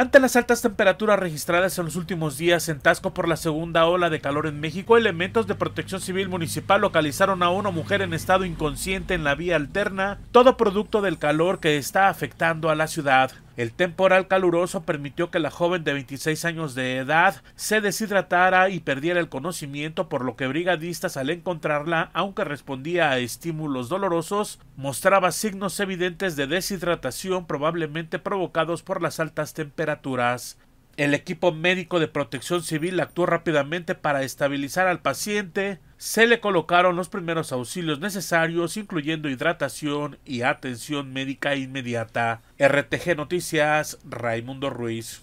Ante las altas temperaturas registradas en los últimos días en Tasco por la segunda ola de calor en México, elementos de protección civil municipal localizaron a una mujer en estado inconsciente en la vía alterna, todo producto del calor que está afectando a la ciudad. El temporal caluroso permitió que la joven de 26 años de edad se deshidratara y perdiera el conocimiento, por lo que brigadistas al encontrarla, aunque respondía a estímulos dolorosos, mostraba signos evidentes de deshidratación probablemente provocados por las altas temperaturas. El equipo médico de protección civil actuó rápidamente para estabilizar al paciente. Se le colocaron los primeros auxilios necesarios, incluyendo hidratación y atención médica inmediata. RTG Noticias, Raimundo Ruiz.